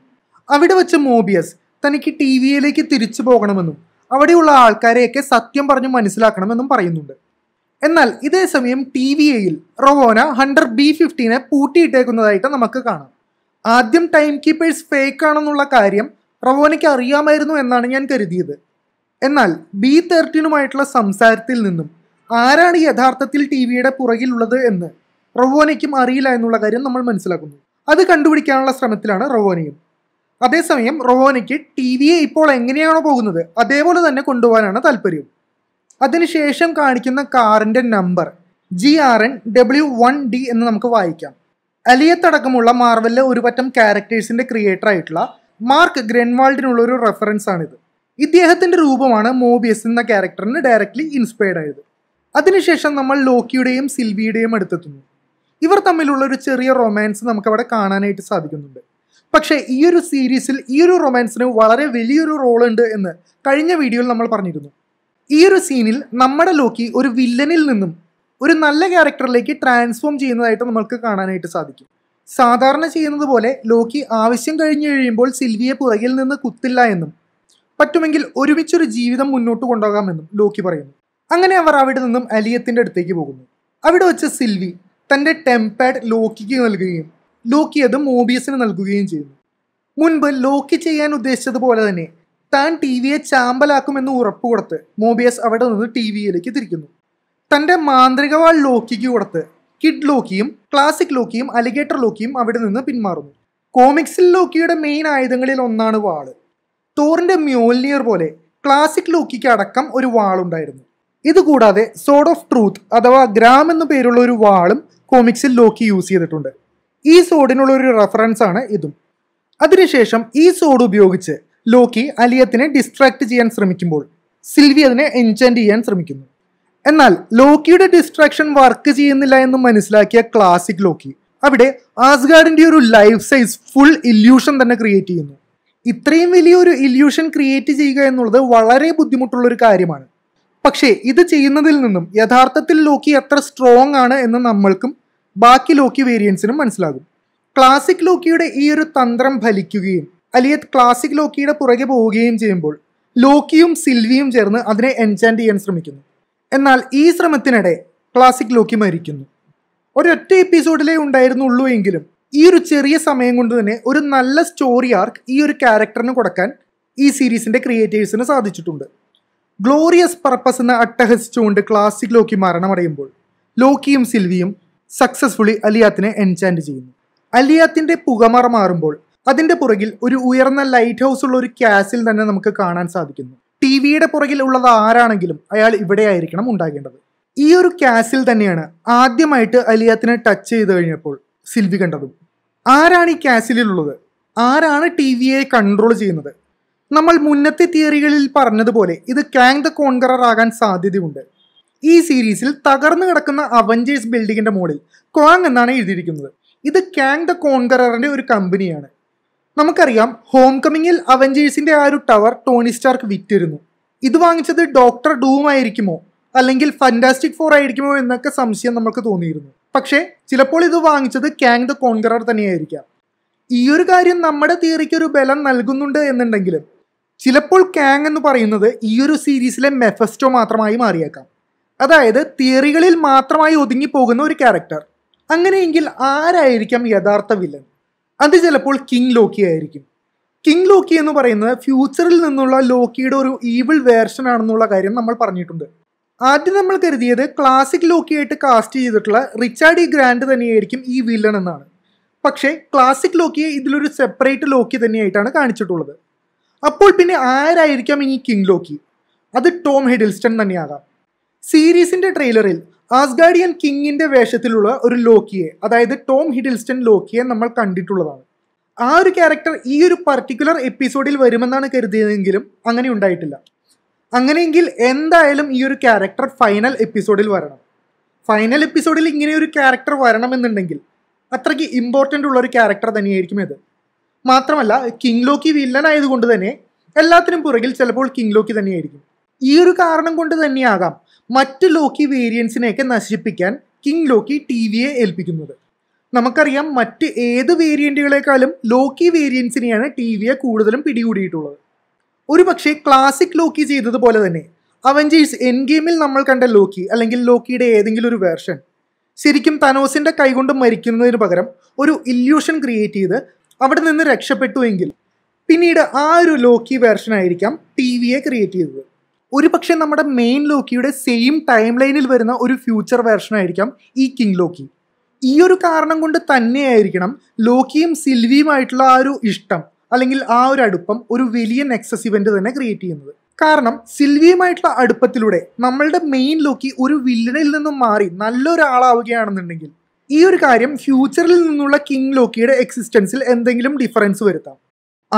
അവിടെ വെച്ച് മോബിയസ് തനിക്ക് ടി വിയിലേക്ക് തിരിച്ചു പോകണമെന്നും അവിടെയുള്ള ആൾക്കാരെയൊക്കെ സത്യം പറഞ്ഞു മനസ്സിലാക്കണമെന്നും പറയുന്നുണ്ട് എന്നാൽ ഇതേ സമയം ടി വി എയിൽ റൊവോന ഹൺഡ്രഡ് ബി ഫിഫ്റ്റീനെ പൂട്ടിയിട്ടേക്കുന്നതായിട്ട് നമുക്ക് കാണാം ആദ്യം ടൈം കീപ്പേഴ്സ് ഫേക്ക് ആണെന്നുള്ള കാര്യം റവോനയ്ക്ക് അറിയാമായിരുന്നു എന്നാണ് ഞാൻ കരുതിയത് എന്നാൽ ബി തേർട്ടീനുമായിട്ടുള്ള സംസാരത്തിൽ നിന്നും ആരാണ് യഥാർത്ഥത്തിൽ ടി വിയുടെ പുറകിലുള്ളത് എന്ന് റവോനയ്ക്കും അറിയില്ല എന്നുള്ള കാര്യം നമ്മൾ മനസ്സിലാക്കുന്നു അത് കണ്ടുപിടിക്കാനുള്ള ശ്രമത്തിലാണ് റവോനയും അതേസമയം റോവനയ്ക്ക് ടി വിയെ ഇപ്പോൾ എങ്ങനെയാണോ പോകുന്നത് അതേപോലെ തന്നെ കൊണ്ടുപോകാനാണ് താല്പര്യം അതിനുശേഷം കാണിക്കുന്ന കാറിൻ്റെ number G R N W one D എന്ന് നമുക്ക് വായിക്കാം അലിയത്തടക്കമുള്ള മാർവലിലെ ഒരുപറ്റം ക്യാരക്ടേഴ്സിൻ്റെ ക്രിയേറ്റർ ആയിട്ടുള്ള മാർക്ക് ഗ്രെൻവാൾഡിനുള്ള ഒരു റെഫറൻസ് ആണിത് ഇദ്ദേഹത്തിൻ്റെ രൂപമാണ് മോബിയസ് എന്ന ക്യാരക്ടറിന് ഡയറക്റ്റ്ലി ഇൻസ്പയർഡ് ആയത് അതിനുശേഷം നമ്മൾ ലോക്കിയുടെയും സിൽവിയുടെയും അടുത്തെത്തുന്നു ഇവർ തമ്മിലുള്ള ഒരു ചെറിയ റൊമാൻസ് നമുക്കവിടെ കാണാനായിട്ട് സാധിക്കുന്നുണ്ട് പക്ഷേ ഈ ഒരു സീരീസിൽ ഈ ഒരു റൊമാൻസിന് വളരെ വലിയൊരു റോൾ ഉണ്ട് എന്ന് കഴിഞ്ഞ വീഡിയോയിൽ നമ്മൾ പറഞ്ഞിരുന്നു ഈ ഒരു സീനിൽ നമ്മുടെ ലോക്കി ഒരു വില്ലനിൽ നിന്നും ഒരു നല്ല ക്യാരക്ടറിലേക്ക് ട്രാൻസ്ഫോം ചെയ്യുന്നതായിട്ട് നമ്മൾക്ക് കാണാനായിട്ട് സാധിക്കും സാധാരണ ചെയ്യുന്നത് പോലെ ലോക്കി ആവശ്യം കഴിഞ്ഞു കഴിയുമ്പോൾ സിൽവിയെ പുറകിൽ നിന്ന് കുത്തില്ല എന്നും പറ്റുമെങ്കിൽ ഒരുമിച്ചൊരു ജീവിതം മുന്നോട്ട് കൊണ്ടുപോകാമെന്നും ലോക്കി പറയുന്നു അങ്ങനെ അവർ അവിടെ നിന്നും അലിയത്തിൻ്റെ അടുത്തേക്ക് പോകുന്നു അവിടെ വെച്ച് സിൽവി തൻ്റെ ടെമ്പാഡ് ലോക്കിക്ക് നൽകുകയും ലോക്കി അത് മോബിയസിന് നൽകുകയും ചെയ്യുന്നു മുൻപ് ലോക്കി ചെയ്യാൻ ഉദ്ദേശിച്ചതുപോലെ തന്നെ താൻ ടി വിയെ ചാമ്പലാക്കുമെന്ന് ഉറപ്പുകൊടുത്ത് മോബിയസ് അവിടെ നിന്ന് ടി വിയിലേക്ക് തിരിക്കുന്നു തൻ്റെ മാന്ത്രികവാൾ ലോക്കിക്ക് കൊടുത്ത് കിഡ് ലോക്കിയും ക്ലാസിക് ലോക്കിയും അലിഗേറ്റർ ലോക്കിയും അവിടെ നിന്ന് പിന്മാറുന്നു കോമിക്സിൽ ലോക്കിയുടെ മെയിൻ ആയുധങ്ങളിൽ ഒന്നാണ് വാള് തോറിൻ്റെ മ്യോൽനിയർ പോലെ ക്ലാസിക് ലോക്കിക്ക് അടക്കം ഒരു വാളുണ്ടായിരുന്നു ഇതുകൂടാതെ സോഡ് ഓഫ് ട്രൂത്ത് അഥവാ ഗ്രാം എന്നു പേരുള്ള ഒരു വാളും കോമിക്സിൽ ലോക്കി യൂസ് ചെയ്തിട്ടുണ്ട് ഈ സോഡിനുള്ള ഒരു റെഫറൻസ് ആണ് ഇതും അതിനുശേഷം ഈ സോഡ് ഉപയോഗിച്ച് ലോക്കി അലിയത്തിനെ ഡിസ്ട്രാക്ട് ചെയ്യാൻ ശ്രമിക്കുമ്പോൾ സിൽവി അതിനെ എൻചാൻറ്റ് ചെയ്യാൻ ശ്രമിക്കുന്നു എന്നാൽ ലോക്കിയുടെ ഡിസ്ട്രാക്ഷൻ വർക്ക് ചെയ്യുന്നില്ല എന്ന് മനസ്സിലാക്കിയ ക്ലാസിക് ലോക്കി അവിടെ ആസ്ഗാർഡിന്റെ ഒരു ലൈഫ് സൈസ് ഫുൾ ഇല്യൂഷൻ തന്നെ ക്രിയേറ്റ് ചെയ്യുന്നു ഇത്രയും വലിയൊരു ഇല്യൂഷൻ ക്രിയേറ്റ് ചെയ്യുക എന്നുള്ളത് വളരെ ബുദ്ധിമുട്ടുള്ള ഒരു കാര്യമാണ് പക്ഷേ ഇത് ചെയ്യുന്നതിൽ നിന്നും യഥാർത്ഥത്തിൽ ലോക്കി എത്ര സ്ട്രോങ് ആണ് എന്ന് നമ്മൾക്കും ബാക്കി ലോക്കി വേരിയൻസിനും മനസ്സിലാകും ക്ലാസിക് ലോക്കിയുടെ ഈ ഒരു തന്ത്രം ഫലിക്കുകയും അലിയത് ക്ലാസിക് ലോക്കിയുടെ പുറകെ പോവുകയും ചെയ്യുമ്പോൾ ലോക്കിയും സിൽവിയും ചേർന്ന് അതിനെ എൻചാൻഡ് ചെയ്യാൻ ശ്രമിക്കുന്നു എന്നാൽ ഈ ശ്രമത്തിനിടെ ക്ലാസിക് ലോക്കി മരിക്കുന്നു ഒരൊറ്റ എപ്പിസോഡിലേ ഉണ്ടായിരുന്നുള്ളൂ എങ്കിലും ഈ ഒരു ചെറിയ സമയം കൊണ്ട് തന്നെ ഒരു നല്ല സ്റ്റോറി ആർക്ക് ഈ ഒരു ക്യാരക്ടറിന് കൊടുക്കാൻ ഈ സീരീസിൻ്റെ ക്രിയേറ്റേഴ്സിന് സാധിച്ചിട്ടുണ്ട് ഗ്ലോറിയസ് പർപ്പസ് എന്ന് അട്ടഹസിച്ചുകൊണ്ട് ക്ലാസിക് ലോക്കി മരണമടയുമ്പോൾ ലോക്കിയും സിൽവിയും സക്സസ്ഫുള്ളി അലിയാത്തിനെ എൻചാൻഡ് ചെയ്യുന്നു അലിയാത്തിന്റെ പുകമറ മാറുമ്പോൾ അതിന്റെ പുറകിൽ ഒരു ഉയർന്ന ലൈറ്റ് ഹൗസ് ഉള്ള ഒരു ക്യാസിൽ തന്നെ നമുക്ക് കാണാൻ സാധിക്കുന്നു ടി വിയുടെ പുറകിൽ ഉള്ളത് ആരാണെങ്കിലും അയാൾ ഇവിടെയായിരിക്കണം ഉണ്ടാകേണ്ടത് ഈ ഒരു ക്യാസിൽ തന്നെയാണ് ആദ്യമായിട്ട് അലിയാത്തിനെ ടച്ച് ചെയ്ത് കഴിഞ്ഞപ്പോൾ സിൽവി കണ്ടതും ആരാണ് ഈ ക്യാസിലുള്ളത് ആരാണ് ടി വിയെ കൺട്രോൾ ചെയ്യുന്നത് നമ്മൾ മുന്നത്തെ തിയറികളിൽ പറഞ്ഞതുപോലെ ഇത് കാങ് ദ കോൺകറർ ആകാൻ സാധ്യതയുണ്ട് ഈ സീരീസിൽ തകർന്നു കിടക്കുന്ന അവഞ്ചേഴ്സ് ബിൽഡിങ്ങിൻ്റെ മുകളിൽ ക്വാങ് എന്നാണ് എഴുതിയിരിക്കുന്നത് ഇത് ക്യാങ് ദ കോൺകററിൻ്റെ ഒരു കമ്പനിയാണ് നമുക്കറിയാം ഹോം കമ്മിങ്ങിൽ അവഞ്ചേഴ്സിൻ്റെ ആ ഒരു ടവർ ടോണി സ്റ്റാർക്ക് വിറ്റിരുന്നു ഇത് വാങ്ങിച്ചത് ഡോക്ടർ ഡൂം ആയിരിക്കുമോ അല്ലെങ്കിൽ ഫന്റാസ്റ്റിക് ഫോർ ആയിരിക്കുമോ എന്നൊക്കെ സംശയം നമുക്ക് തോന്നിയിരുന്നു പക്ഷേ ചിലപ്പോൾ ഇത് വാങ്ങിച്ചത് ക്യാങ് ദ കോൺകറർ തന്നെയായിരിക്കാം ഈ ഒരു കാര്യം നമ്മുടെ തിയറിക്ക് ഒരു ബലം നൽകുന്നുണ്ട് എന്നുണ്ടെങ്കിലും ചിലപ്പോൾ ക്യാങ് എന്ന് പറയുന്നത് ഈ ഒരു സീരീസിലെ മെഫസ്റ്റോ മാത്രമായി മാറിയേക്കാം അതായത് തിയറികളിൽ മാത്രമായി ഒതുങ്ങിപ്പോകുന്ന ഒരു ക്യാരക്ടർ അങ്ങനെയെങ്കിൽ ആരായിരിക്കാം യഥാർത്ഥ വില്ലൻ അത് ചിലപ്പോൾ കിങ് ലോക്കി ആയിരിക്കും കിങ് ലോക്കി എന്ന് പറയുന്നത് ഫ്യൂച്ചറിൽ നിന്നുള്ള ലോക്കിയുടെ ഒരു ഈവിൾ വേർഷൻ ആണെന്നുള്ള കാര്യം നമ്മൾ പറഞ്ഞിട്ടുണ്ട് ആദ്യം നമ്മൾ കരുതിയത് ക്ലാസിക് ലോക്കിയായിട്ട് കാസ്റ്റ് ചെയ്തിട്ടുള്ള റിച്ചാർഡ് ഇ ഗ്രാൻഡ് തന്നെയായിരിക്കും ഈ വില്ലൻ എന്നാണ് പക്ഷേ ക്ലാസിക് ലോക്കിയെ ഇതിലൊരു സെപ്പറേറ്റ് ലോക്കി തന്നെയായിട്ടാണ് കാണിച്ചിട്ടുള്ളത് അപ്പോൾ പിന്നെ ആരായിരിക്കാം ഇനി കിങ് ലോക്കി അത് ടോം ഹെഡിൽസ്റ്റൺ തന്നെയാകാം സീരീസിന്റെ ട്രെയിലറിൽ ആസ്ഗാഡിയൻ കിങ്ങിന്റെ വേഷത്തിലുള്ള ഒരു ലോക്കിയെ അതായത് ടോം ഹിഡിൽസ്റ്റൺ ലോക്കിയെ നമ്മൾ കണ്ടിട്ടുള്ളതാണ് ആ ഒരു ക്യാരക്ടർ ഈ ഒരു പർട്ടിക്കുലർ എപ്പിസോഡിൽ വരുമെന്നാണ് കരുതിയതെങ്കിലും അങ്ങനെ ഉണ്ടായിട്ടില്ല അങ്ങനെയെങ്കിൽ എന്തായാലും ഈ ഒരു ക്യാരക്ടർ ഫൈനൽ എപ്പിസോഡിൽ വരണം ഫൈനൽ എപ്പിസോഡിൽ ഇങ്ങനെ ഒരു ക്യാരക്ടർ വരണമെന്നുണ്ടെങ്കിൽ അത്രയ്ക്ക് ഇമ്പോർട്ടൻ്റ് ഉള്ള ഒരു ക്യാരക്ടർ തന്നെയായിരിക്കും ഇത് മാത്രമല്ല കിങ് ലോക്കി വില്ലൻ ആയതുകൊണ്ട് തന്നെ എല്ലാത്തിനും പുറകിൽ ചിലപ്പോൾ കിങ് ലോക്കി തന്നെയായിരിക്കും ഈ ഒരു കാരണം കൊണ്ട് തന്നെയാകാം മറ്റ് ലോക്കി വേരിയൻസിനെയൊക്കെ നശിപ്പിക്കാൻ കിങ് ലോക്കി ടി വിയെ ഏൽപ്പിക്കുന്നത് നമുക്കറിയാം മറ്റ് ഏത് വേരിയൻറ്റുകളെക്കാളും ലോക്കി വേരിയൻസിനെയാണ് ടി വിയെ കൂടുതലും പിടികൂടിയിട്ടുള്ളത് ഒരു പക്ഷേ ക്ലാസിക് ലോക്കി ചെയ്തതുപോലെ തന്നെ അവഞ്ചേഴ്സ് എൻ ഗെയിമിൽ നമ്മൾ കണ്ട ലോക്കി അല്ലെങ്കിൽ ലോക്കിയുടെ ഏതെങ്കിലും ഒരു വേർഷൻ ശരിക്കും തനോസിൻ്റെ കൈകൊണ്ട് മരിക്കുന്നതിന് പകരം ഒരു ഇല്യൂഷൻ ക്രിയേറ്റ് ചെയ്ത് അവിടെ നിന്ന് രക്ഷപ്പെട്ടുവെങ്കിൽ പിന്നീട് ആ ഒരു ലോക്കി വേർഷൻ ആയിരിക്കാം ടി വിയെ ക്രിയേറ്റ് ചെയ്തത് ഒരു പക്ഷേ നമ്മുടെ മെയിൻ ലോക്കിയുടെ സെയിം ടൈം ലൈനിൽ വരുന്ന ഒരു ഫ്യൂച്ചർ വേർഷനായിരിക്കാം ഈ കിങ് ലോക്കി ഈ ഒരു കാരണം കൊണ്ട് തന്നെയായിരിക്കണം ലോക്കിയും സിൽവിയുമായിട്ടുള്ള ആ ഒരു ഇഷ്ടം അല്ലെങ്കിൽ ആ ഒരു അടുപ്പം ഒരു വലിയ നെക്സസ് ഇവന്റ് തന്നെ ക്രിയേറ്റ് ചെയ്യുന്നത് കാരണം സിൽവിയുമായിട്ടുള്ള അടുപ്പത്തിലൂടെ നമ്മളുടെ മെയിൻ ലോക്കി ഒരു വില്ലനിൽ നിന്നും മാറി നല്ലൊരാളാവുകയാണെന്നുണ്ടെങ്കിൽ ഈ ഒരു കാര്യം ഫ്യൂച്ചറിൽ നിന്നുള്ള കിങ് ലോക്കിയുടെ എക്സിസ്റ്റൻസിൽ എന്തെങ്കിലും ഡിഫറൻസ് വരുത്താം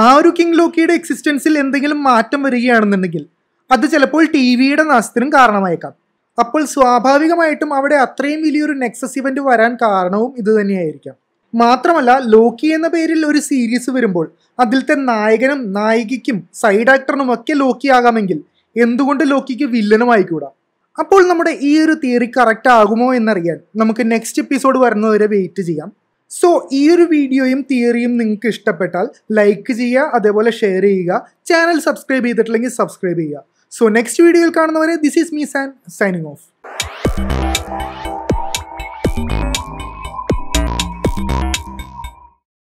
ആ ഒരു കിങ് ലോക്കിയുടെ എക്സിസ്റ്റൻസിൽ എന്തെങ്കിലും മാറ്റം വരികയാണെന്നുണ്ടെങ്കിൽ അത് ചിലപ്പോൾ ടി വിയുടെ നാശത്തിനും കാരണമായേക്കാം അപ്പോൾ സ്വാഭാവികമായിട്ടും അവിടെ അത്രയും വലിയൊരു നെക്സസ് ഇവന്റ് വരാൻ കാരണവും ഇത് തന്നെയായിരിക്കാം മാത്രമല്ല ലോക്കി എന്ന പേരിൽ ഒരു സീരീസ് വരുമ്പോൾ അതിലത്തെ നായകനും നായികയ്ക്കും സൈഡ് ആക്ടറിനും ഒക്കെ ലോക്കി ആകാമെങ്കിൽ എന്തുകൊണ്ട് ലോക്കിക്ക് വില്ലനും ആയിക്കൂടാ അപ്പോൾ നമ്മുടെ ഈ ഒരു തിയറി കറക്റ്റ് ആകുമോ എന്നറിയാൻ നമുക്ക് നെക്സ്റ്റ് എപ്പിസോഡ് വരുന്നതുവരെ വെയിറ്റ് ചെയ്യാം സോ ഈ ഒരു വീഡിയോയും തിയറിയും നിങ്ങൾക്ക് ഇഷ്ടപ്പെട്ടാൽ ലൈക്ക് ചെയ്യുക അതേപോലെ ഷെയർ ചെയ്യുക ചാനൽ സബ്സ്ക്രൈബ് ചെയ്തിട്ടില്ലെങ്കിൽ സബ്സ്ക്രൈബ് ചെയ്യുക സോ നെക്സ്റ്റ് വീഡിയോയിൽ കാണുന്നവരെ this is me San signing of